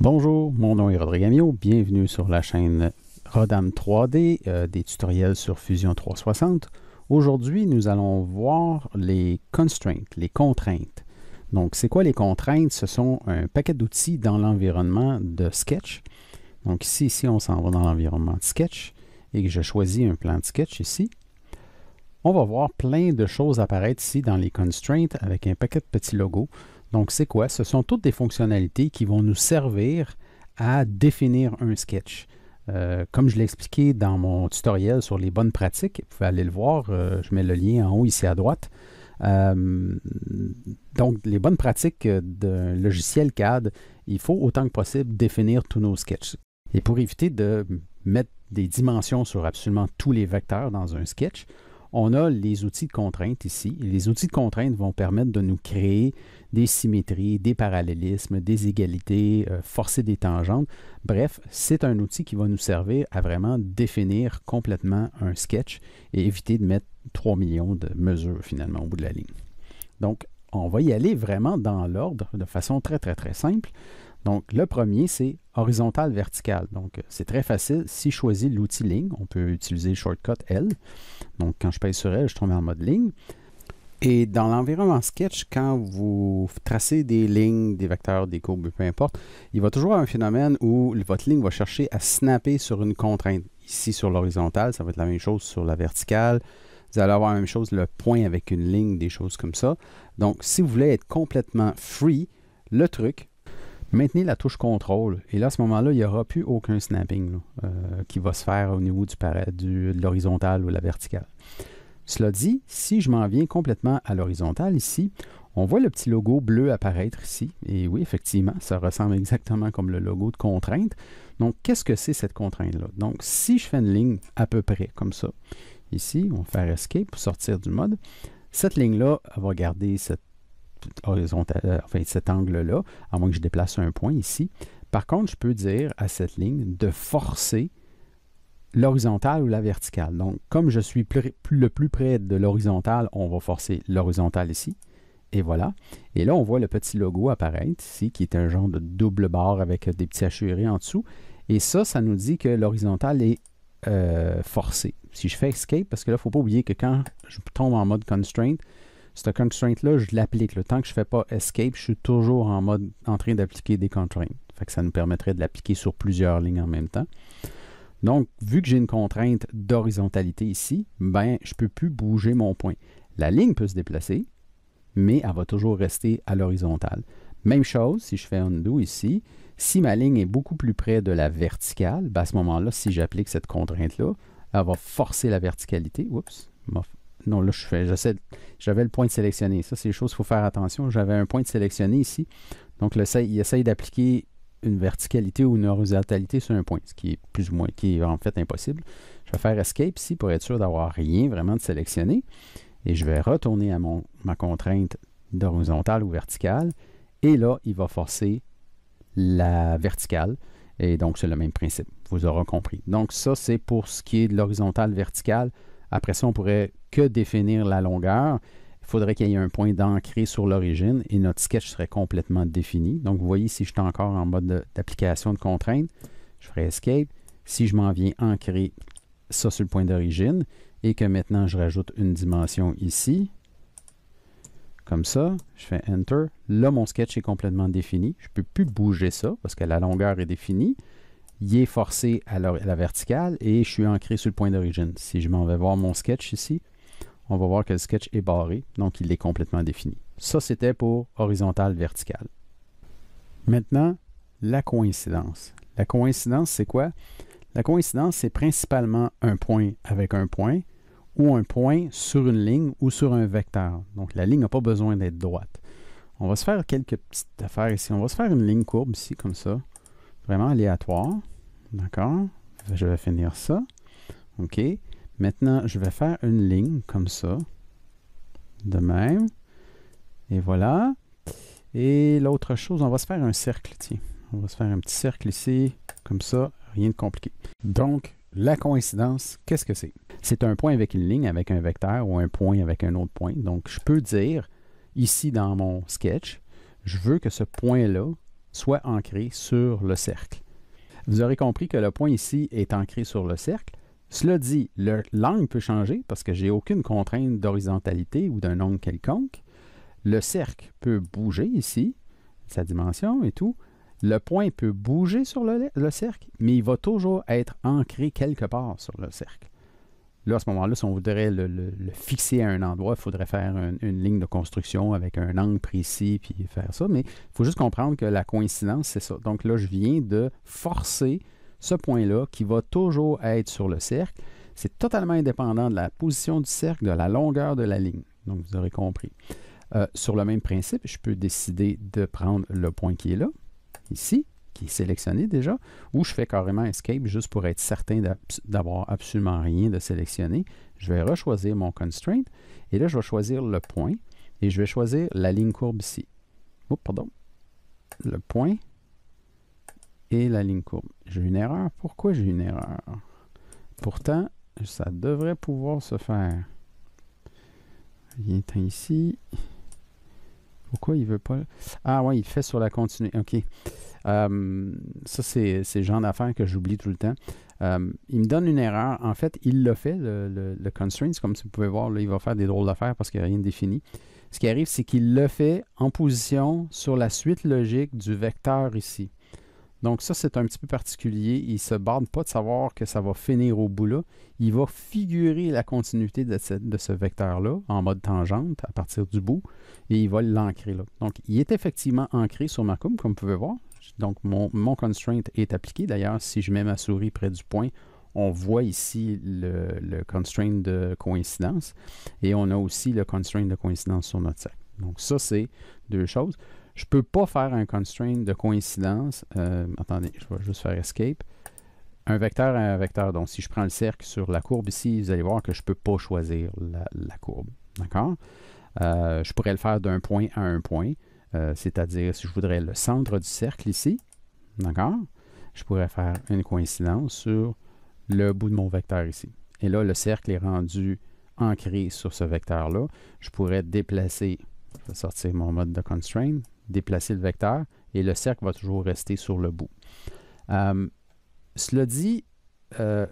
Bonjour, mon nom est Rodrigue Amiot. Bienvenue sur la chaîne Rodam 3D, euh, des tutoriels sur Fusion 360. Aujourd'hui, nous allons voir les constraints, les contraintes. Donc, c'est quoi les contraintes? Ce sont un paquet d'outils dans l'environnement de Sketch. Donc ici, ici, on s'en va dans l'environnement de Sketch et que je choisis un plan de Sketch ici. On va voir plein de choses apparaître ici dans les constraints avec un paquet de petits logos. Donc, c'est quoi? Ce sont toutes des fonctionnalités qui vont nous servir à définir un sketch. Euh, comme je l'ai expliqué dans mon tutoriel sur les bonnes pratiques, vous pouvez aller le voir, euh, je mets le lien en haut ici à droite. Euh, donc, les bonnes pratiques d'un logiciel CAD, il faut autant que possible définir tous nos sketchs. Et pour éviter de mettre des dimensions sur absolument tous les vecteurs dans un sketch, on a les outils de contrainte ici. Les outils de contrainte vont permettre de nous créer des symétries, des parallélismes, des égalités, euh, forcer des tangentes. Bref, c'est un outil qui va nous servir à vraiment définir complètement un sketch et éviter de mettre 3 millions de mesures finalement au bout de la ligne. Donc, on va y aller vraiment dans l'ordre de façon très, très, très simple. Donc, le premier, c'est horizontal-vertical. Donc, euh, c'est très facile. Si je choisis l'outil ligne, on peut utiliser le shortcut L. Donc, quand je pèse sur L, je tombe en mode ligne. Et dans l'environnement sketch, quand vous tracez des lignes, des vecteurs, des courbes, peu importe, il va toujours avoir un phénomène où votre ligne va chercher à snapper sur une contrainte. Ici, sur l'horizontale, ça va être la même chose sur la verticale. Vous allez avoir la même chose, le point avec une ligne, des choses comme ça. Donc, si vous voulez être complètement free, le truc, maintenez la touche contrôle. Et là, à ce moment-là, il n'y aura plus aucun snapping euh, qui va se faire au niveau du, de l'horizontale ou de la verticale. Cela dit, si je m'en viens complètement à l'horizontale ici, on voit le petit logo bleu apparaître ici. Et oui, effectivement, ça ressemble exactement comme le logo de contrainte. Donc, qu'est-ce que c'est cette contrainte-là? Donc, si je fais une ligne à peu près comme ça, ici, on va faire Escape pour sortir du mode, cette ligne-là va garder cette euh, cet angle-là, à moins que je déplace un point ici. Par contre, je peux dire à cette ligne de forcer l'horizontale ou la verticale. Donc, comme je suis le plus près de l'horizontale, on va forcer l'horizontale ici. Et voilà. Et là, on voit le petit logo apparaître ici, qui est un genre de double barre avec des petits hachurés en dessous. Et ça, ça nous dit que l'horizontale est euh, forcée. Si je fais Escape, parce que là, il ne faut pas oublier que quand je tombe en mode Constraint, cette constraint-là, je l'applique. Le temps que je ne fais pas escape, je suis toujours en mode en train d'appliquer des contraintes, Fait que ça nous permettrait de l'appliquer sur plusieurs lignes en même temps. Donc, vu que j'ai une contrainte d'horizontalité ici, ben, je ne peux plus bouger mon point. La ligne peut se déplacer, mais elle va toujours rester à l'horizontale. Même chose, si je fais undo ici, si ma ligne est beaucoup plus près de la verticale, ben, à ce moment-là, si j'applique cette contrainte-là, elle va forcer la verticalité. Oups, non, là, je fais, j'avais le point de sélectionner. Ça, c'est les choses qu'il faut faire attention. J'avais un point de sélectionner ici. Donc, le, il essaye d'appliquer une verticalité ou une horizontalité sur un point, ce qui est plus ou moins, qui est en fait impossible. Je vais faire Escape ici pour être sûr d'avoir rien vraiment de sélectionné. Et je vais retourner à mon, ma contrainte d'horizontale ou verticale. Et là, il va forcer la verticale. Et donc, c'est le même principe. Vous aurez compris. Donc, ça, c'est pour ce qui est de l'horizontale verticale. Après ça, on pourrait que définir la longueur. Il faudrait qu'il y ait un point d'ancré sur l'origine et notre sketch serait complètement défini. Donc, vous voyez, si je suis encore en mode d'application de, contrainte, je ferai Escape. Si je m'en viens ancrer ça sur le point d'origine et que maintenant je rajoute une dimension ici, comme ça, je fais Enter. Là, mon sketch est complètement défini. Je ne peux plus bouger ça parce que la longueur est définie il est forcé à la, verticale et je suis ancré sur le point d'origine. Si je m'en vais voir mon sketch ici, on va voir que le sketch est barré, donc il est complètement défini. Ça, c'était pour horizontal, vertical. Maintenant, la coïncidence. La coïncidence, c'est quoi? La coïncidence, c'est principalement un point avec un point ou un point sur une ligne ou sur un vecteur. Donc, la ligne n'a pas besoin d'être droite. On va se faire quelques petites affaires ici. On va se faire une ligne courbe ici, comme ça vraiment aléatoire. D'accord? Je vais finir ça. OK. Maintenant, je vais faire une ligne comme ça. De même. Et voilà. Et l'autre chose, on va se faire un cercle. Tiens, on va se faire un petit cercle ici, comme ça, rien de compliqué. Donc, la coïncidence, qu'est-ce que c'est? C'est un point avec une ligne, avec un vecteur, ou un point avec un autre point. Donc, je peux dire, ici dans mon sketch, je veux que ce point-là soit ancré sur le cercle. Vous aurez compris que le point ici est ancré sur le cercle. Cela dit, l'angle peut changer parce que j'ai aucune contrainte d'horizontalité ou d'un angle quelconque. Le cercle peut bouger ici, sa dimension et tout. Le point peut bouger sur le cercle, mais il va toujours être ancré quelque part sur le cercle. Là, à ce moment-là, si on voudrait le, fixer à un endroit, il faudrait faire une ligne de construction avec un angle précis, puis faire ça. Mais il faut juste comprendre que la coïncidence, c'est ça. Donc là, je viens de forcer ce point-là qui va toujours être sur le cercle. C'est totalement indépendant de la position du cercle, de la longueur de la ligne. Donc, vous aurez compris. Euh, sur le même principe, je peux décider de prendre le point qui est là, ici, qui est sélectionné déjà, ou je fais carrément escape juste pour être certain d'avoir absolument rien de sélectionné. Je vais rechoisir mon constraint et là, je vais choisir le point et je vais choisir la ligne courbe ici. Oups, pardon. Le point et la ligne courbe. J'ai une erreur. Pourquoi j'ai une erreur? Pourtant, ça devrait pouvoir se faire. Viens ici. Pourquoi il veut pas. Ah ouais, il fait sur la continuité. OK. Euh, ça, c'est, le genre d'affaires que j'oublie tout le temps. Euh, il me donne une erreur. En fait, il l'a fait, le, constraint. Comme vous pouvez voir, là, il va faire des drôles d'affaires parce qu'il n'y a rien défini. Ce qui arrive, c'est qu'il le fait en position sur la suite logique du vecteur ici. Donc ça, c'est un petit peu particulier. Il ne se barde pas de savoir que ça va finir au bout là. Il va figurer la continuité de, ce, vecteur-là en mode tangente à partir du bout et il va l'ancrer là. Donc il est effectivement ancré sur ma coupe, comme vous pouvez voir. Donc mon, constraint est appliqué. D'ailleurs, si je mets ma souris près du point, on voit ici le, le constraint de coïncidence et on a aussi le constraint de coïncidence sur notre sac. Donc ça, c'est deux choses. Je ne peux pas faire un constraint de coïncidence. Euh, attendez, je vais juste faire escape. Un vecteur à un vecteur. Donc, si je prends le cercle sur la courbe ici, vous allez voir que je ne peux pas choisir la, courbe. D'accord? Euh, je pourrais le faire d'un point à un point. Euh, c'est-à-dire, si je voudrais le centre du cercle ici, d'accord? Je pourrais faire une coïncidence sur le bout de mon vecteur ici. Et là, le cercle est rendu ancré sur ce vecteur-là. Je pourrais déplacer, je vais sortir mon mode de constraint, déplacer le vecteur et le cercle va toujours rester sur le bout. Euh, cela dit, euh,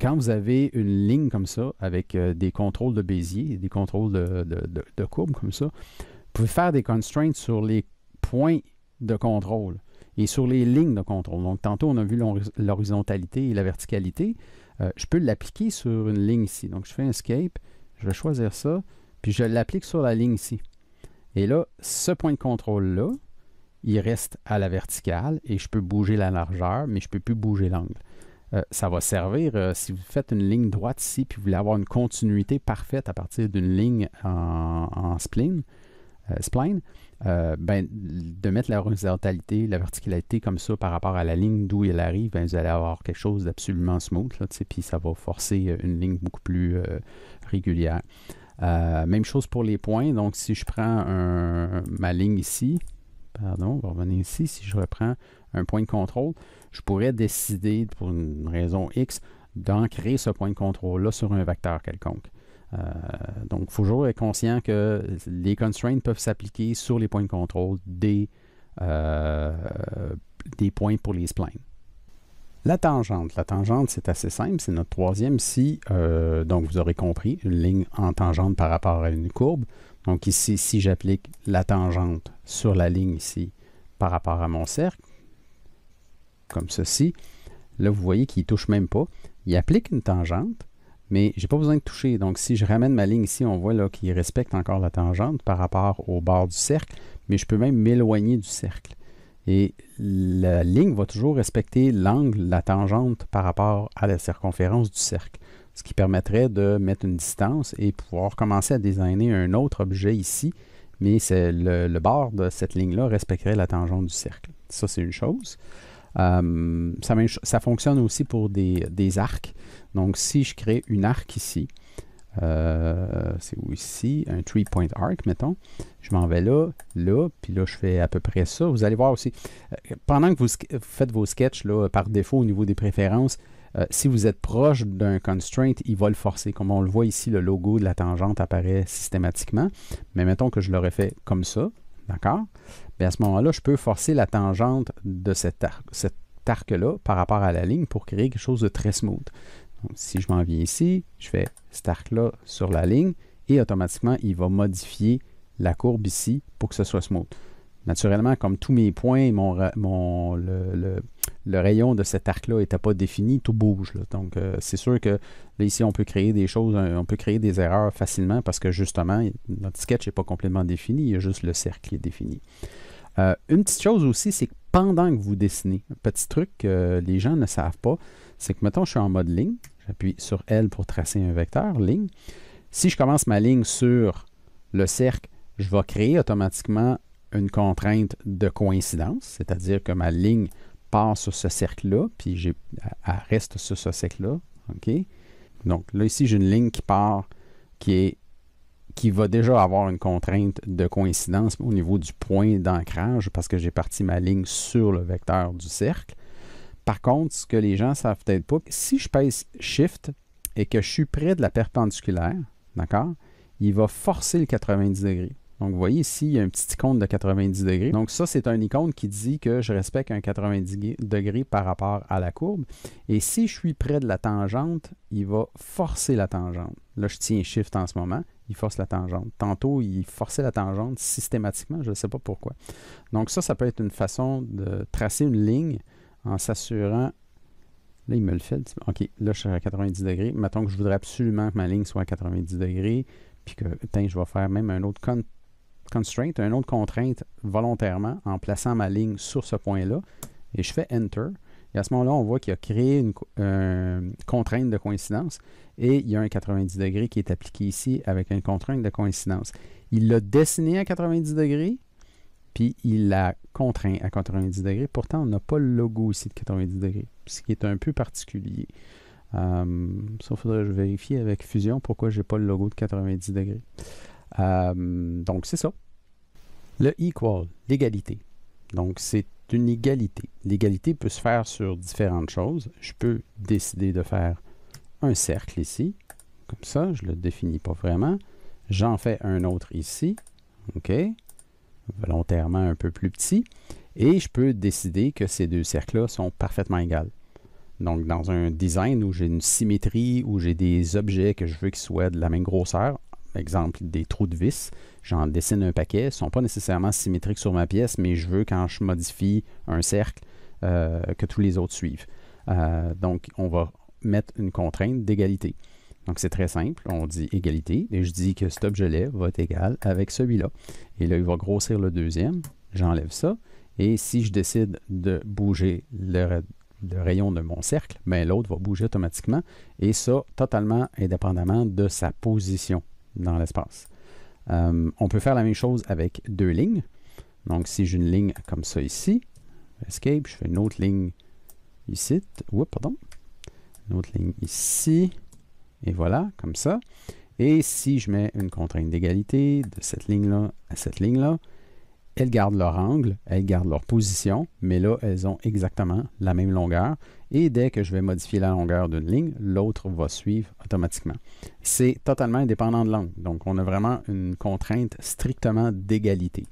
quand vous avez une ligne comme ça, avec euh, des contrôles de Bézier, des contrôles de, courbe comme ça, vous pouvez faire des constraints sur les points de contrôle et sur les lignes de contrôle. Donc, tantôt, on a vu l'horizontalité et la verticalité. je peux l'appliquer sur une ligne ici. Donc, je fais un escape, je vais choisir ça, puis je l'applique sur la ligne ici. Et là, ce point de contrôle-là, il reste à la verticale et je peux bouger la largeur, mais je ne peux plus bouger l'angle. Euh, ça va servir, euh, si vous faites une ligne droite ici, puis vous voulez avoir une continuité parfaite à partir d'une ligne en, spline, euh, ben, de mettre la horizontalité, la verticalité comme ça par rapport à la ligne d'où elle arrive, ben, vous allez avoir quelque chose d'absolument smooth, et puis ça va forcer une ligne beaucoup plus régulière. Euh, même chose pour les points. Donc, si je prends un, ma ligne ici, pardon, on va revenir ici. Si je reprends un point de contrôle, je pourrais décider, pour une raison X, d'ancrer ce point de contrôle-là sur un vecteur quelconque. Euh, donc, il faut toujours être conscient que les constraints peuvent s'appliquer sur les points de contrôle des, euh, des points pour les splines. La tangente. La tangente, c'est assez simple. C'est notre troisième si, euh, donc vous aurez compris, une ligne en tangente par rapport à une courbe. Donc ici, si j'applique la tangente sur la ligne ici par rapport à mon cercle, comme ceci, là vous voyez qu'il ne touche même pas. Il applique une tangente, mais je n'ai pas besoin de toucher. Donc si je ramène ma ligne ici, on voit là qu'il respecte encore la tangente par rapport au bord du cercle, mais je peux même m'éloigner du cercle. Et la ligne va toujours respecter l'angle, la tangente par rapport à la circonférence du cercle, ce qui permettrait de mettre une distance et pouvoir commencer à designer un autre objet ici, mais c'est le, bord de cette ligne-là respecterait la tangente du cercle. Ça, c'est une chose. Euh, ça, fonctionne aussi pour des, des arcs. Donc, si je crée une arc ici, euh, c'est où ici? Un three-point arc, mettons. Je m'en vais là, là, puis là, je fais à peu près ça. Vous allez voir aussi, euh, pendant que vous, faites vos sketchs, là, par défaut, au niveau des préférences, euh, si vous êtes proche d'un constraint, il va le forcer. Comme on le voit ici, le logo de la tangente apparaît systématiquement. Mais mettons que je l'aurais fait comme ça, d'accord? Mais ben, à ce moment-là, je peux forcer la tangente de cet cet arc-là par rapport à la ligne pour créer quelque chose de très smooth si je m'en viens ici, je fais cet arc là sur la ligne et automatiquement, il va modifier la courbe ici pour que ce soit smooth. Naturellement, comme tous mes points, mon, le, rayon de cet arc-là n'était pas défini, tout bouge. Donc, euh, c'est sûr que là, ici, on peut créer des choses, on peut créer des erreurs facilement parce que justement, notre sketch n'est pas complètement défini, il y a juste le cercle qui est défini. Euh, une petite chose aussi, c'est que pendant que vous dessinez, un petit truc que les gens ne savent pas, c'est que, mettons, je suis en mode ligne, J'appuie sur L pour tracer un vecteur, ligne. Si je commence ma ligne sur le cercle, je vais créer automatiquement une contrainte de coïncidence, c'est-à-dire que ma ligne part sur ce cercle-là, puis elle reste sur ce cercle-là. Donc là, ici, j'ai une ligne qui part, qui, est, qui va déjà avoir une contrainte de coïncidence au niveau du point d'ancrage, parce que j'ai parti ma ligne sur le vecteur du cercle. Par contre, ce que les gens savent peut-être pas, si je pèse Shift et que je suis près de la perpendiculaire, d'accord, il va forcer le 90 degrés. Donc, vous voyez ici, il y a un petit icône de 90 degrés. Donc, ça, c'est un icône qui dit que je respecte un 90 degrés par rapport à la courbe. Et si je suis près de la tangente, il va forcer la tangente. Là, je tiens Shift en ce moment. Il force la tangente. Tantôt, il forçait la tangente systématiquement. Je ne sais pas pourquoi. Donc, ça, ça peut être une façon de tracer une ligne en s'assurant. Là, il me le fait. OK, là, je suis à 90 degrés. Mettons que je voudrais absolument que ma ligne soit à 90 degrés, puis que, je vais faire même un autre constraint, un autre contrainte volontairement en plaçant ma ligne sur ce point-là. Et je fais Enter. Et à ce moment-là, on voit qu'il a créé une euh, contrainte de coïncidence et il y a un 90 degrés qui est appliqué ici avec une contrainte de coïncidence. Il l'a dessiné à 90 degrés, puis il la contraint à 90 degrés. Pourtant, on n'a pas le logo ici de 90 degrés, ce qui est un peu particulier. Euh, ça, il faudrait que je vérifie avec Fusion pourquoi je n'ai pas le logo de 90 degrés. Euh, donc, c'est ça. Le equal, l'égalité. Donc, c'est une égalité. L'égalité peut se faire sur différentes choses. Je peux décider de faire un cercle ici. Comme ça, je ne le définis pas vraiment. J'en fais un autre ici. OK volontairement un peu plus petit, et je peux décider que ces deux cercles-là sont parfaitement égales. Donc, dans un design où j'ai une symétrie, où j'ai des objets que je veux qu'ils soient de la même grosseur, exemple des trous de vis, j'en dessine un paquet, ils ne sont pas nécessairement symétriques sur ma pièce, mais je veux quand je modifie un cercle euh, que tous les autres suivent. Euh, donc, on va mettre une contrainte d'égalité. Donc c'est très simple, on dit égalité, et je dis que cet objet-là va être égal avec celui-là. Et là, il va grossir le deuxième, j'enlève ça, et si je décide de bouger le, rayon de mon cercle, mais ben, l'autre va bouger automatiquement, et ça totalement indépendamment de sa position dans l'espace. Euh, on peut faire la même chose avec deux lignes. Donc si j'ai une ligne comme ça ici, escape, je fais une autre ligne ici, oups, pardon, une autre ligne ici, et voilà, comme ça. Et si je mets une contrainte d'égalité de cette ligne-là à cette ligne-là, elles gardent leur angle, elles gardent leur position, mais là, elles ont exactement la même longueur. Et dès que je vais modifier la longueur d'une ligne, l'autre va suivre automatiquement. C'est totalement indépendant de l'angle. Donc, on a vraiment une contrainte strictement d'égalité.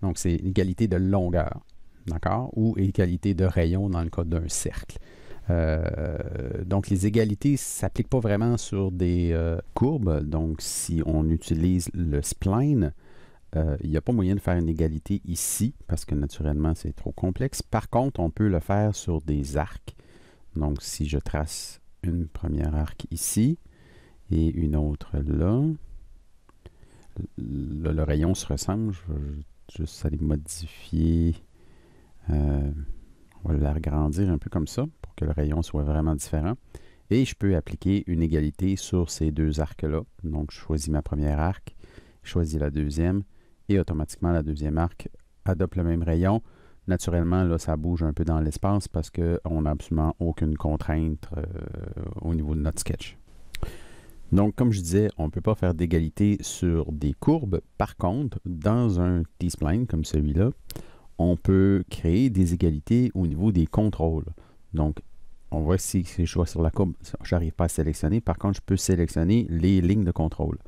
Donc, c'est l'égalité de longueur, d'accord? Ou égalité de rayon dans le cas d'un cercle. Euh, donc, les égalités ne s'appliquent pas vraiment sur des euh, courbes. Donc, si on utilise le spline, il euh, n'y a pas moyen de faire une égalité ici parce que naturellement c'est trop complexe. Par contre, on peut le faire sur des arcs. Donc si je trace une première arc ici et une autre là, le, rayon se ressemble. Je vais juste aller modifier. On va l'agrandir un peu comme ça pour que le rayon soit vraiment différent. Et je peux appliquer une égalité sur ces deux arcs-là. Donc, je choisis ma première arc, je choisis la deuxième, et automatiquement, la deuxième arc adopte le même rayon. Naturellement, là, ça bouge un peu dans l'espace parce qu'on n'a absolument aucune contrainte euh, au niveau de notre sketch. Donc, comme je disais, on ne peut pas faire d'égalité sur des courbes. Par contre, dans un T-spline comme celui-là, on peut créer des égalités au niveau des contrôles. Donc, on voit si je vois sur la courbe, je n'arrive pas à sélectionner. Par contre, je peux sélectionner les lignes de contrôle.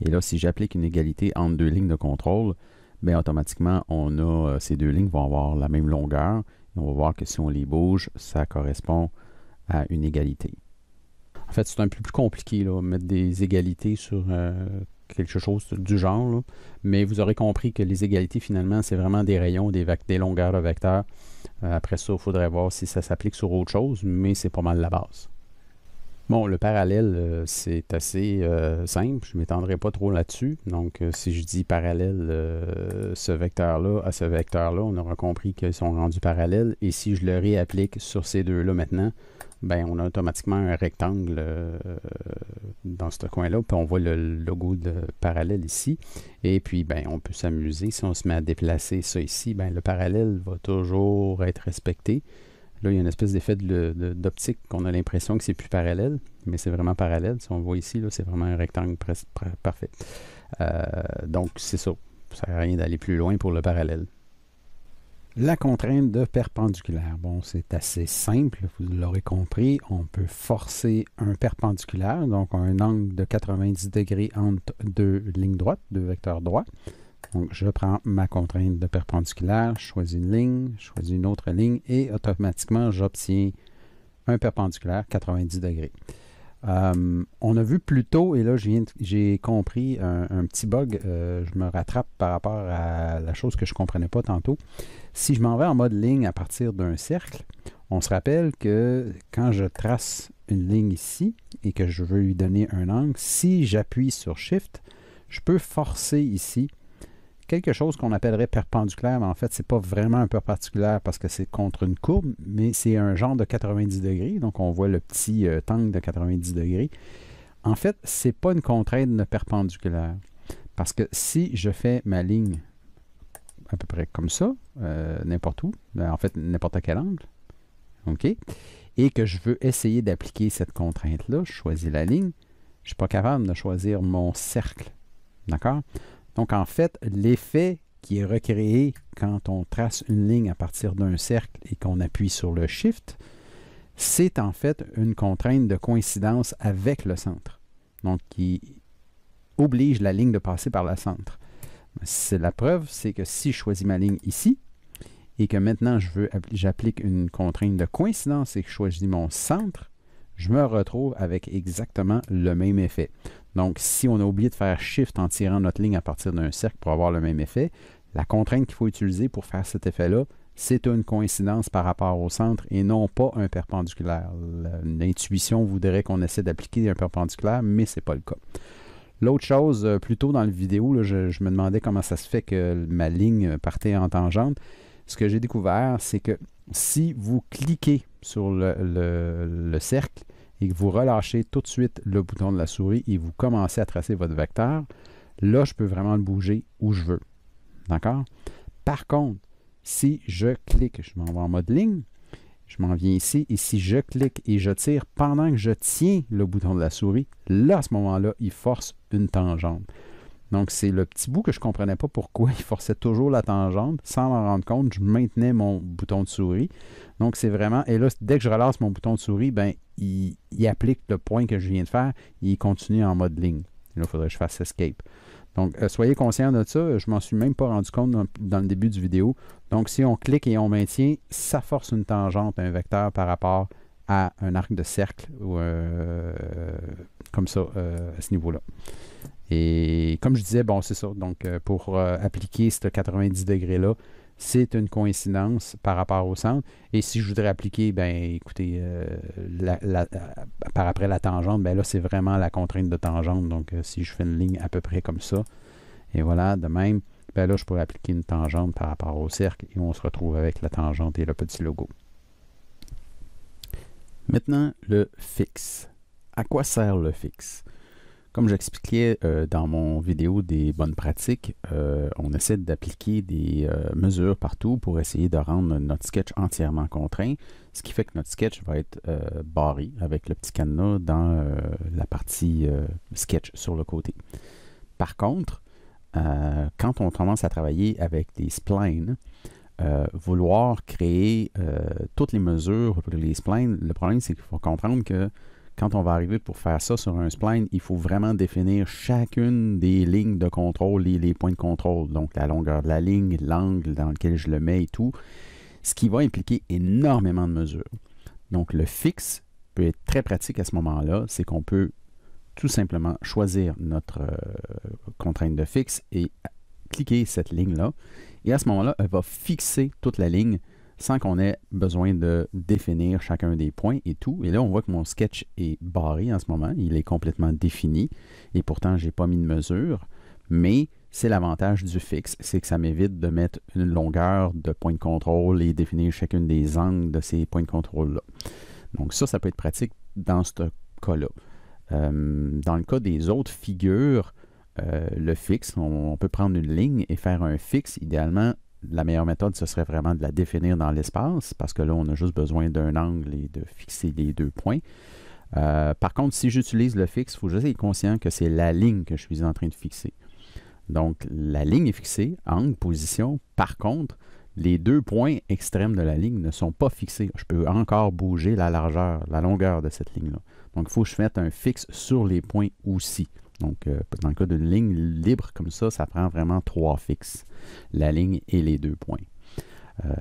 Et là, si j'applique une égalité entre deux lignes de contrôle, bien automatiquement, on a, euh, ces deux lignes vont avoir la même longueur. on va voir que si on les bouge, ça correspond à une égalité. En fait, c'est un peu plus compliqué, là, mettre des égalités sur euh, quelque chose du genre. Mais vous aurez compris que les égalités, finalement, c'est vraiment des rayons, des, des longueurs de vecteurs. Euh, après ça, il faudrait voir si ça s'applique sur autre chose, mais c'est pas mal la base. Bon, le parallèle, euh, c'est assez euh, simple. Je ne m'étendrai pas trop là-dessus. Donc, si je dis parallèle ce vecteur-là à ce vecteur-là, on aura compris qu'ils sont rendus parallèles. Et si je le réapplique sur ces deux-là maintenant, ben, on a automatiquement un rectangle dans ce coin-là. Puis on voit le logo de parallèle ici. Et puis, ben, on peut s'amuser. Si on se met à déplacer ça ici, ben, le parallèle va toujours être respecté. Là, il y a une espèce d'effet d'optique qu'on a l'impression que c'est plus parallèle, mais c'est vraiment parallèle. Si on voit ici, c'est vraiment un rectangle presque parfait. Euh, donc, c'est ça. Ça sert à rien d'aller plus loin pour le parallèle. La contrainte de perpendiculaire. Bon, c'est assez simple, vous l'aurez compris. On peut forcer un perpendiculaire, donc un angle de 90 degrés entre deux lignes droites, deux vecteurs droits. Donc, je prends ma contrainte de perpendiculaire, je choisis une ligne, je choisis une autre ligne et automatiquement, j'obtiens un perpendiculaire 90 degrés. Euh, on a vu plus tôt, et là j'ai compris un, petit bug, euh, je me rattrape par rapport à la chose que je ne comprenais pas tantôt. Si je m'en vais en mode ligne à partir d'un cercle, on se rappelle que quand je trace une ligne ici et que je veux lui donner un angle, si j'appuie sur Shift, je peux forcer ici quelque chose qu'on appellerait perpendiculaire, mais en fait, n'est pas vraiment un peu particulier parce que c'est contre une courbe, mais c'est un genre de 90 degrés. Donc, on voit le petit euh, tang de 90 degrés. En fait, c'est pas une contrainte de perpendiculaire. Parce que si je fais ma ligne à peu près comme ça, euh, n'importe où, ben, en fait, n'importe quel angle, OK, et que je veux essayer d'appliquer cette contrainte-là, je choisis la ligne, je ne suis pas capable de choisir mon cercle. D'accord? Donc en fait, l'effet qui est recréé quand on trace une ligne à partir d'un cercle et qu'on appuie sur le Shift, c'est en fait une contrainte de coïncidence avec le centre, donc qui oblige la ligne de passer par le centre. C'est la preuve, c'est que si je choisis ma ligne ici, et que maintenant je veux, j'applique une contrainte de coïncidence et que je choisis mon centre, je me retrouve avec exactement le même effet. Donc, si on a oublié de faire shift en tirant notre ligne à partir d'un cercle pour avoir le même effet, la contrainte qu'il faut utiliser pour faire cet effet-là, c'est une coïncidence par rapport au centre et non pas un perpendiculaire. L'intuition voudrait qu'on essaie d'appliquer un perpendiculaire, mais ce n'est pas le cas. L'autre chose, euh, plus tôt dans la vidéo, je, me demandais comment ça se fait que ma ligne partait en tangente. Ce que j'ai découvert, c'est que si vous cliquez sur le cercle, et que vous relâchez tout de suite le bouton de la souris et vous commencez à tracer votre vecteur, là, je peux vraiment le bouger où je veux. D'accord? Par contre, si je clique, je m'en vais en mode ligne, je m'en viens ici, et si je clique et je tire pendant que je tiens le bouton de la souris, là, à ce moment-là, il force une tangente. Donc, c'est le petit bout que je comprenais pas pourquoi il forçait toujours la tangente. Sans m'en rendre compte, je maintenais mon bouton de souris. Donc, c'est vraiment. Et là, dès que je relance mon bouton de souris, ben, il, applique le point que je viens de faire. Il continue en mode ligne. là, il faudrait que je fasse escape. Donc, euh, soyez conscient de ça. Je m'en suis même pas rendu compte dans, le début du vidéo. Donc, si on clique et on maintient, ça force une tangente, un vecteur par rapport à un arc de cercle ou euh, comme ça euh, à ce niveau-là. Et comme je disais, bon, c'est ça. Donc, euh, pour appliquer ce 90 degrés-là, c'est une coïncidence par rapport au centre. Et si je voudrais appliquer, ben écoutez, par après la tangente, ben là, c'est vraiment la contrainte de tangente. Donc, si je fais une ligne à peu près comme ça, et voilà, de même, ben là, je pourrais appliquer une tangente par rapport au cercle et on se retrouve avec la tangente et le petit logo. Maintenant, le fixe. À quoi sert le fixe? Comme j'expliquais euh, dans mon vidéo des bonnes pratiques, euh, on essaie d'appliquer des euh, mesures partout pour essayer de rendre notre sketch entièrement contraint, ce qui fait que notre sketch va être barré avec le petit cadenas dans la partie sketch sur le côté. Par contre, quand on commence à travailler avec des splines, euh, vouloir créer euh, toutes les mesures pour les splines, le problème, c'est qu'il faut comprendre que quand on va arriver pour faire ça sur un spline, il faut vraiment définir chacune des lignes de contrôle et les points de contrôle, donc la longueur de la ligne, l'angle dans lequel je le mets et tout, ce qui va impliquer énormément de mesures. Donc le fixe peut être très pratique à ce moment-là, c'est qu'on peut tout simplement choisir notre euh, contrainte de fixe et cliquer cette ligne-là. Et à ce moment-là, elle va fixer toute la ligne sans qu'on ait besoin de définir chacun des points et tout. Et là, on voit que mon sketch est barré en ce moment. Il est complètement défini. Et pourtant, je n'ai pas mis de mesure. Mais c'est l'avantage du fixe, c'est que ça m'évite de mettre une longueur de points de contrôle et définir chacune des angles de ces points de contrôle-là. Donc ça, ça peut être pratique dans ce cas-là. Euh, dans le cas des autres figures, euh, le fixe. On, peut prendre une ligne et faire un fixe. Idéalement, la meilleure méthode, ce serait vraiment de la définir dans l'espace, parce que là, on a juste besoin d'un angle et de fixer les deux points. Euh, par contre, si j'utilise le fixe, il faut juste être conscient que c'est la ligne que je suis en train de fixer. Donc, la ligne est fixée, angle, position. Par contre, les deux points extrêmes de la ligne ne sont pas fixés. Je peux encore bouger la largeur, la longueur de cette ligne-là. Donc, il faut que je fasse un fixe sur les points aussi. Donc, euh, dans le cas d'une ligne libre comme ça, ça prend vraiment trois fixes, la ligne et les deux points. Euh,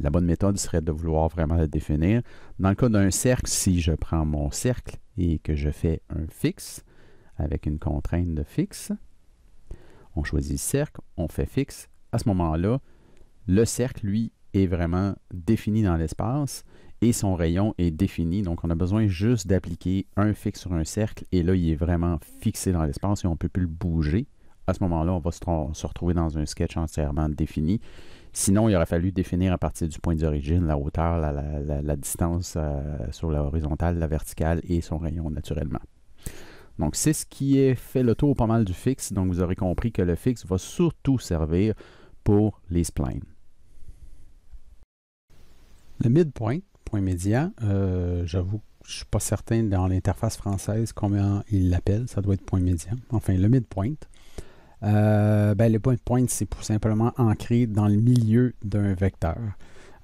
la bonne méthode serait de vouloir vraiment la définir. Dans le cas d'un cercle, si je prends mon cercle et que je fais un fixe avec une contrainte de fixe, on choisit cercle, on fait fixe. À ce moment-là, le cercle, lui, est vraiment défini dans l'espace et son rayon est défini. Donc, on a besoin juste d'appliquer un fixe sur un cercle et là, il est vraiment fixé dans l'espace et on ne peut plus le bouger. À ce moment-là, on va se, retrouver dans un sketch entièrement défini. Sinon, il aurait fallu définir à partir du point d'origine la hauteur, la, distance euh, sur la horizontale, la verticale et son rayon naturellement. Donc, c'est ce qui est fait le tour pas mal du fixe. Donc, vous aurez compris que le fixe va surtout servir pour les splines. Le midpoint, Média. Euh, J'avoue je suis pas certain dans l'interface française comment il l'appelle. Ça doit être Point Média. Enfin, le midpoint. Euh, ben, le point c'est pour simplement ancré dans le milieu d'un vecteur.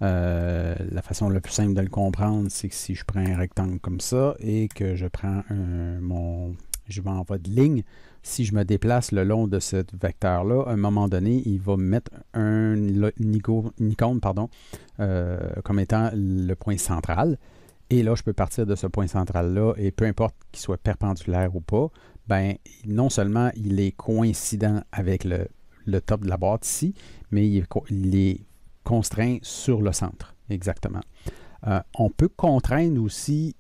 Euh, la façon la plus simple de le comprendre, c'est que si je prends un rectangle comme ça et que je prends un, mon, je vais voie de ligne, si je me déplace le long de ce vecteur-là, à un moment donné, il va mettre un, une icône pardon, euh, comme étant le point central. Et là, je peux partir de ce point central-là, et peu importe qu'il soit perpendiculaire ou pas, ben, non seulement il est coïncident avec le, top de la boîte ici, mais il est, contraint sur le centre, exactement. Euh, on peut contraindre aussi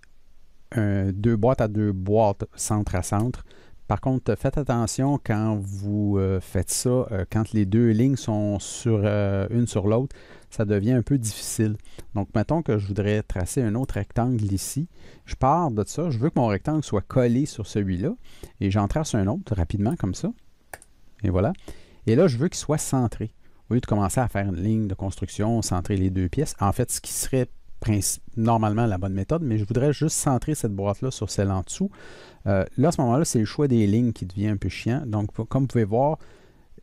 euh, deux boîtes à deux boîtes, centre à centre, par contre, faites attention quand vous euh, faites ça, euh, quand les deux lignes sont sur euh, une sur l'autre, ça devient un peu difficile. Donc, mettons que je voudrais tracer un autre rectangle ici. Je pars de ça, je veux que mon rectangle soit collé sur celui-là, et j'en trace un autre rapidement comme ça. Et voilà. Et là, je veux qu'il soit centré. Au lieu de commencer à faire une ligne de construction, centrer les deux pièces, en fait, ce qui serait normalement la bonne méthode, mais je voudrais juste centrer cette boîte-là sur celle en dessous. Euh, là, à ce moment-là, c'est le choix des lignes qui devient un peu chiant. Donc, comme vous pouvez voir,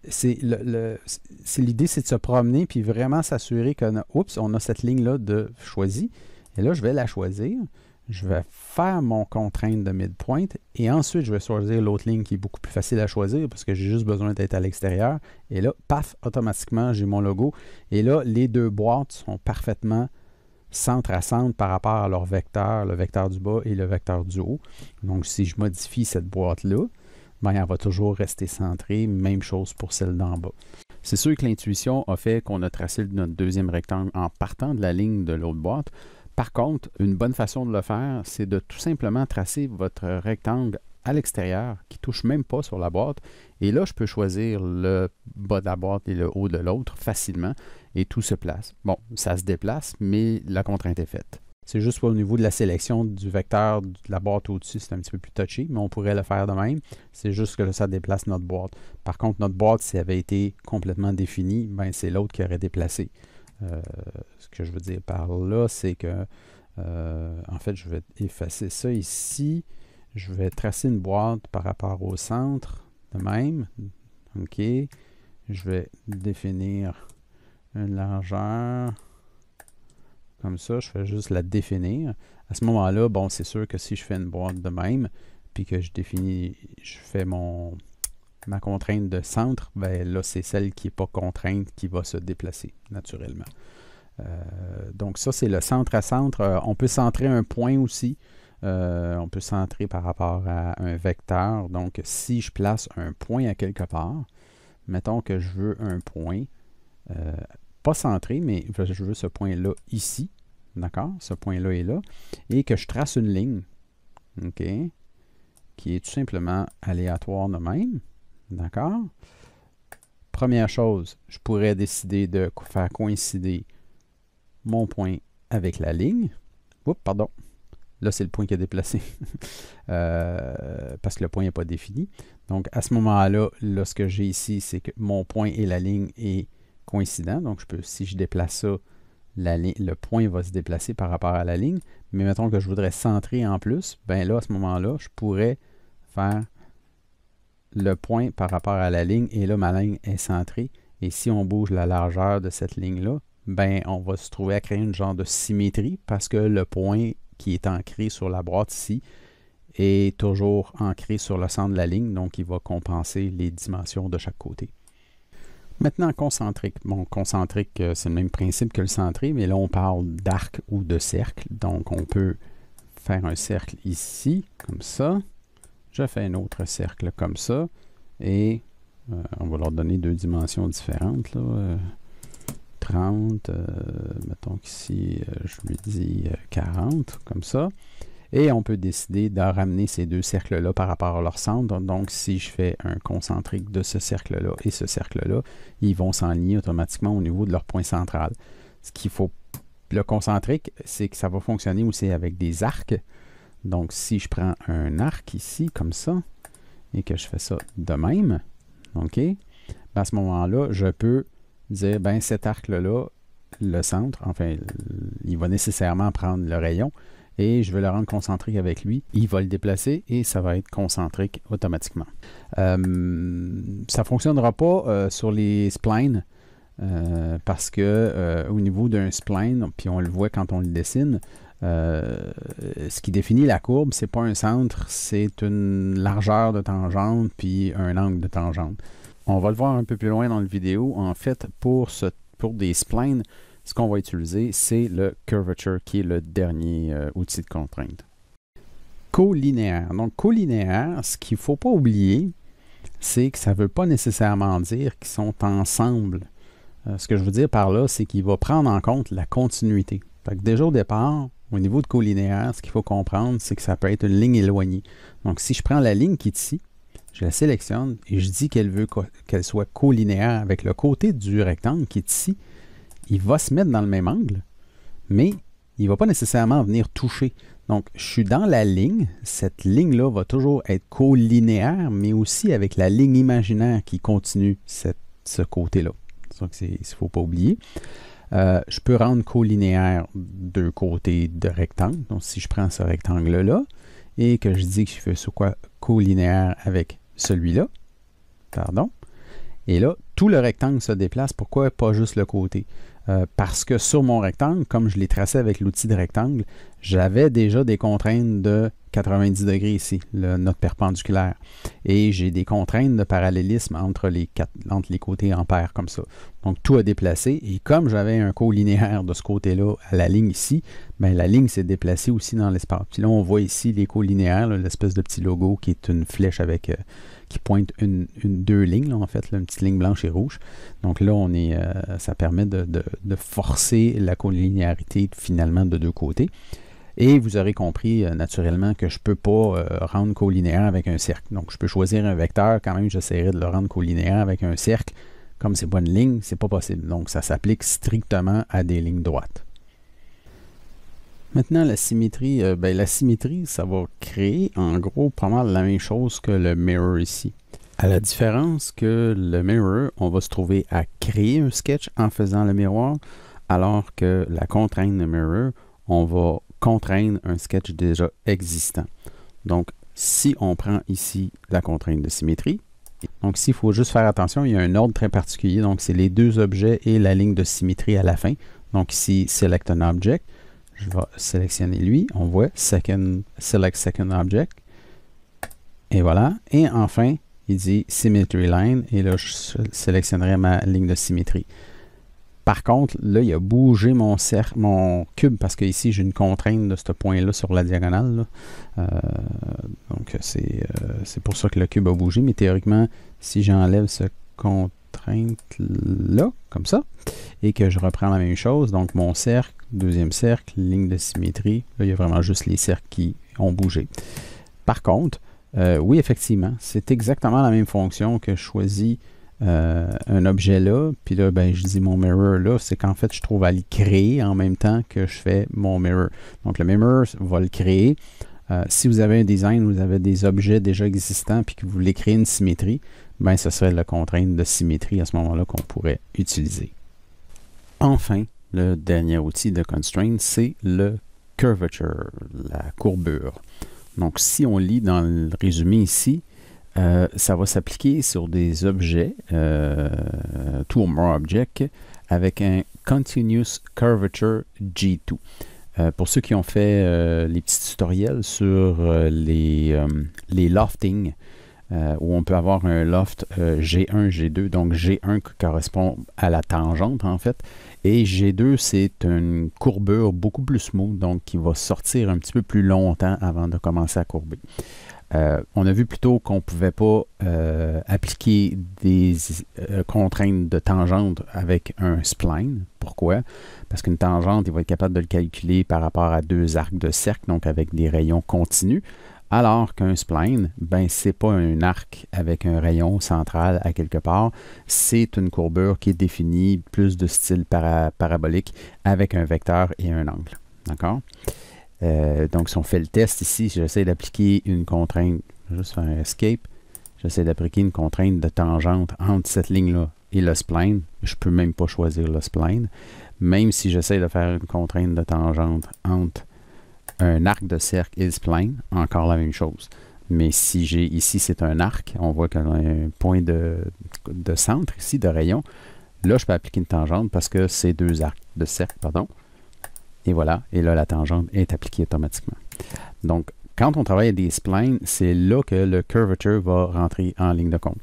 c'est le, l'idée, c'est de se promener puis vraiment s'assurer qu'on a, on a cette ligne-là de choisie. Et là, je vais la choisir. Je vais faire mon contrainte de midpoint et ensuite, je vais choisir l'autre ligne qui est beaucoup plus facile à choisir parce que j'ai juste besoin d'être à l'extérieur. Et là, paf, automatiquement, j'ai mon logo. Et là, les deux boîtes sont parfaitement centre à centre par rapport à leur vecteur, le vecteur du bas et le vecteur du haut. Donc, si je modifie cette boîte-là, ben, elle va toujours rester centrée. Même chose pour celle d'en bas. C'est sûr que l'intuition a fait qu'on a tracé notre deuxième rectangle en partant de la ligne de l'autre boîte. Par contre, une bonne façon de le faire, c'est de tout simplement tracer votre rectangle à l'extérieur qui ne touche même pas sur la boîte. Et là, je peux choisir le bas de la boîte et le haut de l'autre facilement et tout se place. Bon, ça se déplace, mais la contrainte est faite. C'est juste au niveau de la sélection du vecteur de la boîte au-dessus, c'est un petit peu plus touché, mais on pourrait le faire de même. C'est juste que là, ça déplace notre boîte. Par contre, notre boîte, si elle avait été complètement définie, ben, c'est l'autre qui aurait déplacé. Euh, ce que je veux dire par là, c'est que, euh, en fait, je vais effacer ça ici je vais tracer une boîte par rapport au centre, de même. OK. Je vais définir une largeur. Comme ça, je fais juste la définir. À ce moment-là, bon, c'est sûr que si je fais une boîte de même, puis que je définis, je fais mon ma contrainte de centre, ben là, c'est celle qui n'est pas contrainte qui va se déplacer naturellement. Euh, donc ça, c'est le centre à centre. Euh, on peut centrer un point aussi. Euh, on peut centrer par rapport à un vecteur. Donc, si je place un point à quelque part, mettons que je veux un point, euh, pas centré, mais je veux ce point-là ici, d'accord? Ce point-là est là, et que je trace une ligne, OK? Qui est tout simplement aléatoire de même, d'accord? Première chose, je pourrais décider de faire coïncider mon point avec la ligne. Oups, pardon. Là, c'est le point qui est déplacé euh, parce que le point n'est pas défini. Donc, à ce moment-là, là, ce que j'ai ici, c'est que mon point et la ligne est coïncident. Donc, je peux, si je déplace ça, le point va se déplacer par rapport à la ligne. Mais mettons que je voudrais centrer en plus, ben là, à ce moment-là, je pourrais faire le point par rapport à la ligne. Et là, ma ligne est centrée. Et si on bouge la largeur de cette ligne-là, ben on va se trouver à créer une genre de symétrie parce que le point qui est ancré sur la boîte ici est toujours ancré sur le centre de la ligne, donc il va compenser les dimensions de chaque côté. Maintenant, concentrique. Bon, concentrique, euh, c'est le même principe que le centré, mais là, on parle d'arc ou de cercle. Donc, on peut faire un cercle ici, comme ça. Je fais un autre cercle comme ça. Et euh, on va leur donner deux dimensions différentes. Euh, 30, euh, mettons qu'ici, euh, je lui dis 40, euh, comme ça. Et on peut décider de ramener ces deux cercles-là par rapport à leur centre. Donc, si je fais un concentrique de ce cercle-là et ce cercle-là, ils vont s'enligner automatiquement au niveau de leur point central. Ce qu'il faut, le concentrique, c'est que ça va fonctionner aussi avec des arcs. Donc, si je prends un arc ici, comme ça, et que je fais ça de même, OK, ben, à ce moment-là, je peux dire, ben cet arc-là, le centre, enfin, il va nécessairement prendre le rayon et je vais le rendre concentrique avec lui. Il va le déplacer et ça va être concentrique automatiquement. Euh, ça ne fonctionnera pas euh, sur les splines euh, parce que au niveau d'un spline, puis on le voit quand on le dessine, ce qui définit la courbe, c'est pas un centre, c'est une largeur de tangente puis un angle de tangente. On va le voir un peu plus loin dans la vidéo. En fait, pour, pour des splines, ce qu'on va utiliser, c'est le curvature qui est le dernier euh, outil de contrainte. Collinéaire. Donc, collinéaire, ce qu'il ne faut pas oublier, c'est que ça ne veut pas nécessairement dire qu'ils sont ensemble. Euh, ce que je veux dire par là, c'est qu'il va prendre en compte la continuité. déjà au départ, au niveau de collinéaire, ce qu'il faut comprendre, c'est que ça peut être une ligne éloignée. Donc, si je prends la ligne qui est ici, je la sélectionne et je dis qu'elle veut qu'elle soit collinéaire avec le côté du rectangle qui est ici. Il va se mettre dans le même angle, mais il ne va pas nécessairement venir toucher. Donc, je suis dans la ligne. Cette ligne-là va toujours être collinéaire, mais aussi avec la ligne imaginaire qui continue ce côté-là. Donc, il ne faut pas oublier. Euh, je peux rendre collinéaire deux côtés de rectangle. Donc, si je prends ce rectangle-là et que je dis que je fais ce quoi collinéaire avec celui-là. Pardon. Et là, tout le rectangle se déplace. Pourquoi pas juste le côté? Euh, parce que sur mon rectangle, comme je l'ai tracé avec l'outil de rectangle, j'avais déjà des contraintes de 90 degrés ici, le, notre perpendiculaire. Et j'ai des contraintes de parallélisme entre les, quatre, entre les côtés comme ça. Donc tout a déplacé. Et comme j'avais un collinéaire de ce côté-là à la ligne ici, bien, la ligne s'est déplacée aussi dans l'espace. Puis là, on voit ici les collinéaires, l'espèce de petit logo qui est une flèche avec euh, qui pointe une, deux lignes, en fait, une petite ligne blanche et rouge. Donc là, on est, euh, ça permet de, de forcer la collinéarité finalement de deux côtés. Et vous aurez compris euh, naturellement que je ne peux pas euh, rendre collinéaire avec un cercle. Donc, je peux choisir un vecteur, quand même, j'essaierai de le rendre collinéaire avec un cercle. Comme n'est pas une ligne, c'est pas possible. Donc, ça s'applique strictement à des lignes droites. Maintenant, la symétrie, euh, ben, la symétrie, ça va créer en gros pas mal la même chose que le mirror ici. À la différence que le mirror, on va se trouver à créer un sketch en faisant le miroir, alors que la contrainte de mirror, on va contraindre un sketch déjà existant. Donc, si on prend ici la contrainte de symétrie, donc ici, il faut juste faire attention, il y a un ordre très particulier. Donc, c'est les deux objets et la ligne de symétrie à la fin. Donc ici, Select an Object. Je vais sélectionner lui. On voit second, Select Second Object. Et voilà. Et enfin, il dit Symmetry Line. Et là, je sélectionnerai ma ligne de symétrie. Par contre, là, il a bougé mon, cercle, mon cube parce qu'ici, j'ai une contrainte de ce point-là sur la diagonale. Euh, donc, euh, c'est pour ça que le cube a bougé. Mais théoriquement, si j'enlève ce contrainte-là, comme ça, et que je reprends la même chose, donc mon cercle, deuxième cercle, ligne de symétrie, là, il y a vraiment juste les cercles qui ont bougé. Par contre, euh, oui, effectivement, c'est exactement la même fonction que je choisis euh, un objet là, puis là, ben, je dis mon mirror là, c'est qu'en fait, je trouve à le créer en même temps que je fais mon mirror. Donc, le mirror va le créer. Euh, si vous avez un design, vous avez des objets déjà existants, puis que vous voulez créer une symétrie, ben, ce serait la contrainte de symétrie à ce moment-là qu'on pourrait utiliser. Enfin, le dernier outil de constraint, c'est le curvature, la courbure. Donc, si on lit dans le résumé ici, euh, ça va s'appliquer sur des objets, euh, two avec un Continuous Curvature G2. Euh, pour ceux qui ont fait euh, les petits tutoriels sur les, les lofting, où on peut avoir un loft G1, G2, donc G1 qui correspond à la tangente en fait, et G2 c'est une courbure beaucoup plus smooth, donc qui va sortir un petit peu plus longtemps avant de commencer à courber. Euh, on a vu plutôt qu'on ne pouvait pas euh, appliquer des euh, contraintes de tangente avec un spline. Pourquoi? Parce qu'une tangente, il va être capable de le calculer par rapport à deux arcs de cercle, donc avec des rayons continus. Alors qu'un spline, ben, ce n'est pas un arc avec un rayon central à quelque part. C'est une courbure qui est définie plus de style parabolique avec un vecteur et un angle. D'accord? Euh, donc, si on fait le test ici, j'essaie d'appliquer une contrainte, juste faire un escape, j'essaie d'appliquer une contrainte de tangente entre cette ligne-là et le spline. Je ne peux même pas choisir le spline. Même si j'essaie de faire une contrainte de tangente entre un arc de cercle et le spline, encore la même chose. Mais si j'ai ici, c'est un arc, on voit qu'on a un point de, de centre ici, de rayon. Là, je peux appliquer une tangente parce que c'est deux arcs de cercle, pardon. Et voilà, et là, la tangente est appliquée automatiquement. Donc, quand on travaille avec des splines, c'est là que le curvature va rentrer en ligne de compte.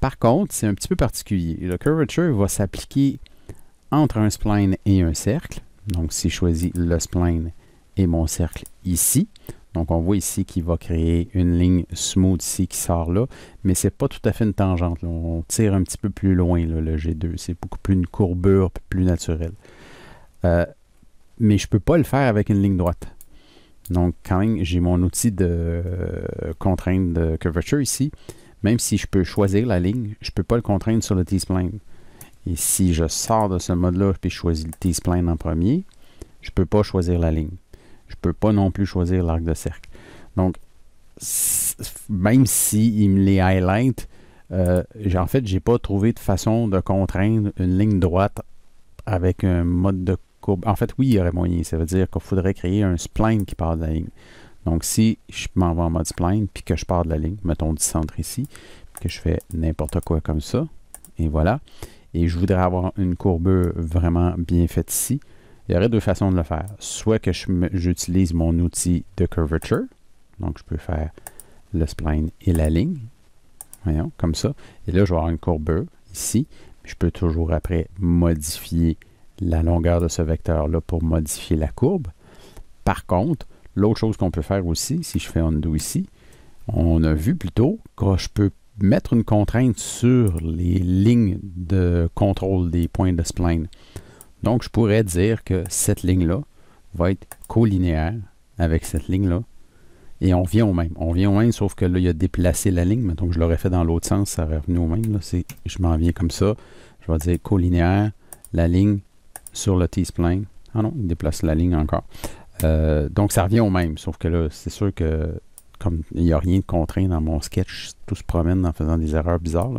Par contre, c'est un petit peu particulier. Le curvature va s'appliquer entre un spline et un cercle. Donc, si je choisis le spline et mon cercle ici, donc on voit ici qu'il va créer une ligne smooth ici qui sort là, mais ce n'est pas tout à fait une tangente. On tire un petit peu plus loin le G2. C'est beaucoup plus une courbure plus naturelle. Euh, mais je ne peux pas le faire avec une ligne droite. Donc, quand même, j'ai mon outil de euh, contrainte de curvature ici. Même si je peux choisir la ligne, je ne peux pas le contraindre sur le T-spline. Et si je sors de ce mode-là et je choisis le T-spline en premier, je ne peux pas choisir la ligne. Je ne peux pas non plus choisir l'arc de cercle. Donc, même s'il me les highlight, euh, en fait, je n'ai pas trouvé de façon de contraindre une ligne droite avec un mode de en fait, oui, il y aurait moyen. Ça veut dire qu'il faudrait créer un spline qui part de la ligne. Donc, si je m'en vais en mode spline, puis que je pars de la ligne, mettons du centre ici, que je fais n'importe quoi comme ça, et voilà, et je voudrais avoir une courbe vraiment bien faite ici, il y aurait deux façons de le faire. Soit que j'utilise mon outil de curvature, donc je peux faire le spline et la ligne, voyons, comme ça, et là, je vais avoir une courbe ici, je peux toujours après modifier la longueur de ce vecteur-là pour modifier la courbe. Par contre, l'autre chose qu'on peut faire aussi, si je fais undo ici, on a vu plus tôt que je peux mettre une contrainte sur les lignes de contrôle des points de spline. Donc, je pourrais dire que cette ligne-là va être collinéaire avec cette ligne-là. Et on vient au même. On vient au même, sauf que là, il a déplacé la ligne. Donc, je l'aurais fait dans l'autre sens, ça aurait revenu au même. je m'en viens comme ça. Je vais dire collinéaire, la ligne sur le T-Spline, Ah non, il déplace la ligne encore. Euh, donc, ça revient au même, sauf que là, c'est sûr que comme il n'y a rien de contraint dans mon sketch, tout se promène en faisant des erreurs bizarres.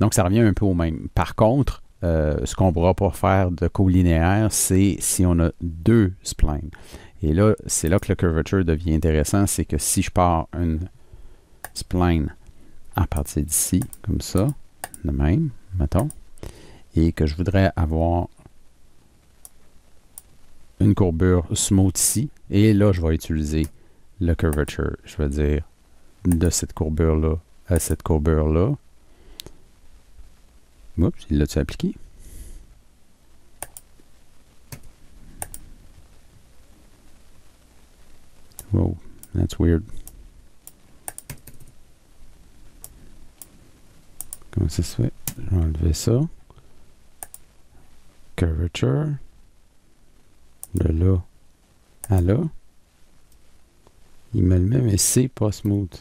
Donc, ça revient un peu au même. Par contre, euh, ce qu'on ne pourra pas faire de collinéaire, c'est si on a deux splines. Et là, c'est là que le curvature devient intéressant, c'est que si je pars une spline à partir d'ici, comme ça, de même, mettons, et que je voudrais avoir une courbure smooth ici. Et là, je vais utiliser le curvature. Je vais dire de cette courbure-là à cette courbure-là. Oups, il l'a-tu appliqué? Wow, that's weird. Comment ça se fait? Je vais enlever ça. Curvature. De là. à là. Il me le met, mais c'est pas smooth.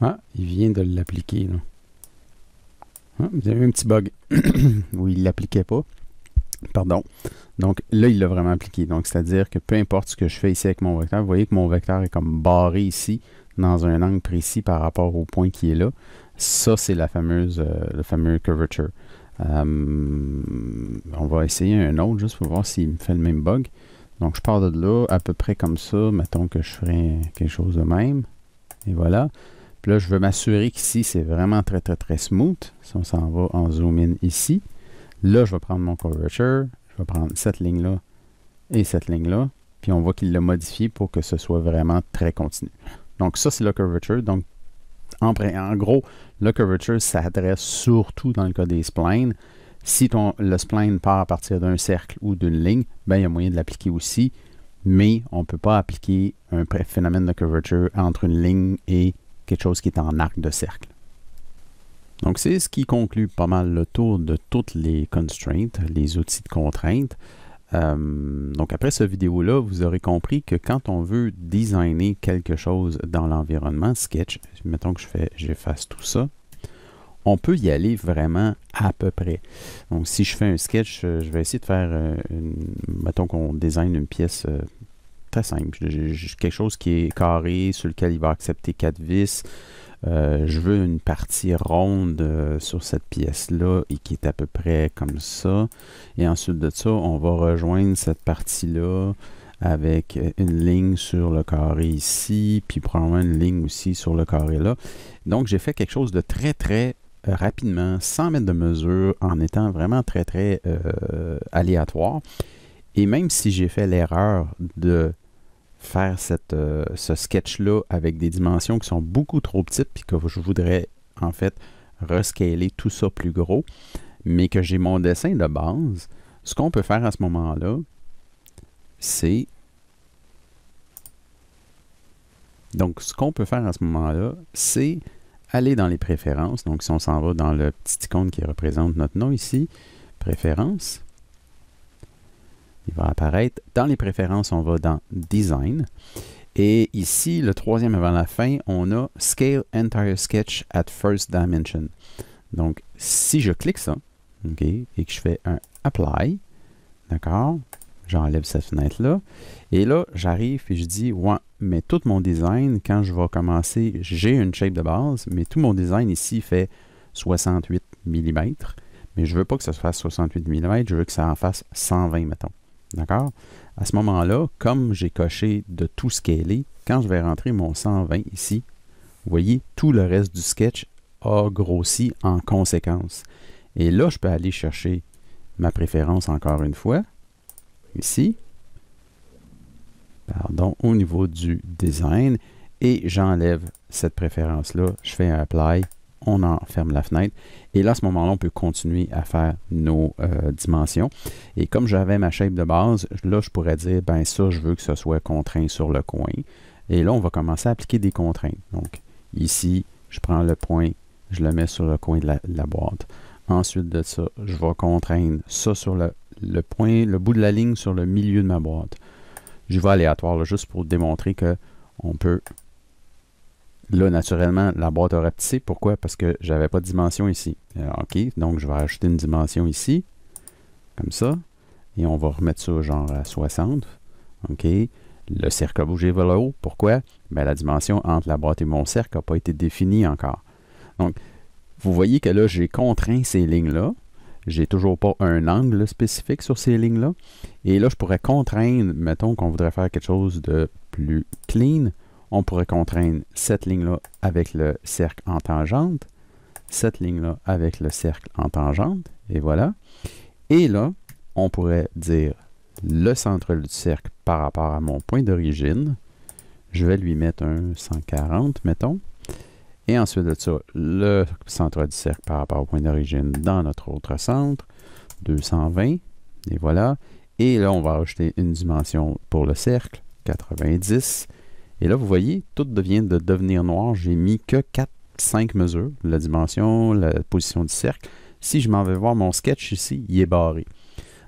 Ah, il vient de l'appliquer, là. Ah, vous avez un petit bug où il l'appliquait pas. Pardon. Donc là, il l'a vraiment appliqué. Donc c'est-à-dire que peu importe ce que je fais ici avec mon vecteur, vous voyez que mon vecteur est comme barré ici dans un angle précis par rapport au point qui est là. Ça, c'est la fameuse, euh, le fameux curvature. Euh, on va essayer un autre juste pour voir s'il me fait le même bug. Donc je pars de là à peu près comme ça. Mettons que je ferai quelque chose de même. Et voilà. Puis là, je veux m'assurer qu'ici, c'est vraiment très, très, très smooth. Si on s'en va en zoom in ici. Là, je vais prendre mon curvature. Je vais prendre cette ligne-là et cette ligne-là. Puis on voit qu'il l'a modifié pour que ce soit vraiment très continu. Donc ça, c'est le curvature. Donc en, gros, le curvature s'adresse surtout dans le cas des splines. Si ton, le spline part à partir d'un cercle ou d'une ligne, ben, il y a moyen de l'appliquer aussi, mais on ne peut pas appliquer un phénomène de curvature entre une ligne et quelque chose qui est en arc de cercle. Donc, c'est ce qui conclut pas mal le tour de toutes les constraints, les outils de contraintes. Euh, donc après cette vidéo-là, vous aurez compris que quand on veut designer quelque chose dans l'environnement, sketch, mettons que je fais, j'efface tout ça, on peut y aller vraiment à peu près. Donc si je fais un sketch, euh, je vais essayer de faire, euh, une, mettons qu'on design une pièce très simple, quelque chose qui est carré, sur lequel il va accepter quatre vis. Euh, je veux une partie ronde euh, sur cette pièce-là et qui est à peu près comme ça. Et ensuite de ça, on va rejoindre cette partie-là avec une ligne sur le carré ici, puis probablement une ligne aussi sur le carré là. Donc j'ai fait quelque chose de très très euh, rapidement, sans mettre de mesure, en étant vraiment très très aléatoire. Et même si j'ai fait l'erreur de faire euh, ce sketch-là avec des dimensions qui sont beaucoup trop petites, puis que je voudrais en fait rescaler tout ça plus gros, mais que j'ai mon dessin de base, ce qu'on peut faire à ce moment-là, c'est... Donc, ce qu'on peut faire à ce moment-là, c'est aller dans les préférences. Donc, si on s'en va dans le petit icône qui représente notre nom ici, préférences, il va apparaître. Dans les préférences, on va dans Design. Et ici, le troisième avant la fin, on a Scale Entire Sketch at First Dimension. Donc, si je clique ça, et que je fais un Apply, d'accord, j'enlève cette fenêtre-là, et là, j'arrive et je dis, ouais, mais tout mon design, quand je vais commencer, j'ai une shape de base, mais tout mon design ici fait 68 mm, mais je ne veux pas que ça fasse 68 mm, je veux que ça en fasse 120, mettons. D'accord? À ce moment-là, comme j'ai coché de tout scaler, quand je vais rentrer mon 120 ici, vous voyez, tout le reste du sketch a grossi en conséquence. Et là, je peux aller chercher ma préférence encore une fois, ici, pardon, au niveau du design, et j'enlève cette préférence-là, je fais un apply, on en ferme la fenêtre. Et là, à ce moment-là, on peut continuer à faire nos euh, dimensions. Et comme j'avais ma shape de base, là, je pourrais dire, ben ça, je veux que ce soit contraint sur le coin. Et là, on va commencer à appliquer des contraintes. Donc, ici, je prends le point, je le mets sur le coin de la, boîte. Ensuite de ça, je vais contraindre ça sur le, point, le bout de la ligne sur le milieu de ma boîte. Je vais aléatoire, là, juste pour démontrer que on peut Là, naturellement, la boîte aura petit. Pourquoi? Parce que je n'avais pas de dimension ici. Euh, OK, donc je vais rajouter une dimension ici, comme ça. Et on va remettre ça genre à 60. OK. Le cercle a bougé vers le haut. Pourquoi? Bien, la dimension entre la boîte et mon cercle n'a pas été définie encore. Donc, vous voyez que là, j'ai contraint ces lignes-là. J'ai toujours pas un angle spécifique sur ces lignes-là. Et là, je pourrais contraindre, mettons qu'on voudrait faire quelque chose de plus clean on pourrait contraindre cette ligne-là avec le cercle en tangente, cette ligne-là avec le cercle en tangente, et voilà. Et là, on pourrait dire le centre du cercle par rapport à mon point d'origine. Je vais lui mettre un 140, mettons. Et ensuite de ça, le centre du cercle par rapport au point d'origine dans notre autre centre, 220, et voilà. Et là, on va ajouter une dimension pour le cercle, 90, et là, vous voyez, tout devient de devenir noir. J'ai mis que 4, 5 mesures. La dimension, la position du cercle. Si je m'en vais voir mon sketch ici, il est barré.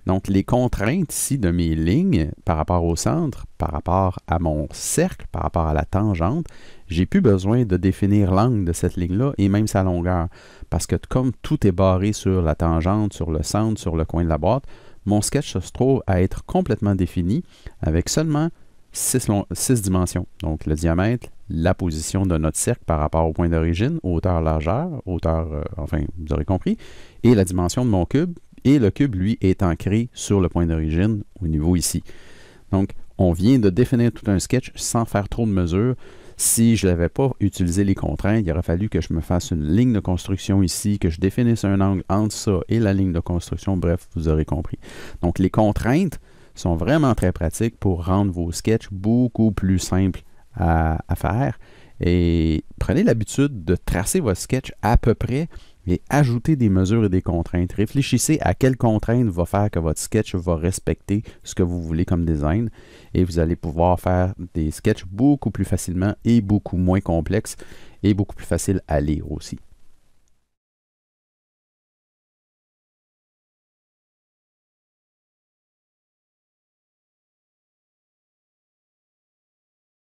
Donc, les contraintes ici de mes lignes par rapport au centre, par rapport à mon cercle, par rapport à la tangente, j'ai plus besoin de définir l'angle de cette ligne-là et même sa longueur. Parce que comme tout est barré sur la tangente, sur le centre, sur le coin de la boîte, mon sketch se trouve à être complètement défini avec seulement six, dimensions. Donc le diamètre, la position de notre cercle par rapport au point d'origine, hauteur, largeur, hauteur, euh, enfin, vous aurez compris, et la dimension de mon cube. Et le cube, lui, est ancré sur le point d'origine au niveau ici. Donc, on vient de définir tout un sketch sans faire trop de mesures. Si je n'avais pas utilisé les contraintes, il aurait fallu que je me fasse une ligne de construction ici, que je définisse un angle entre ça et la ligne de construction. Bref, vous aurez compris. Donc, les contraintes sont vraiment très pratiques pour rendre vos sketchs beaucoup plus simples à, faire. Et prenez l'habitude de tracer vos sketch à peu près et ajoutez des mesures et des contraintes. Réfléchissez à quelles contraintes va faire que votre sketch va respecter ce que vous voulez comme design et vous allez pouvoir faire des sketchs beaucoup plus facilement et beaucoup moins complexes et beaucoup plus faciles à lire aussi.